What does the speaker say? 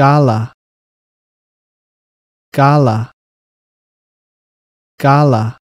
Gala, Gala, Gala.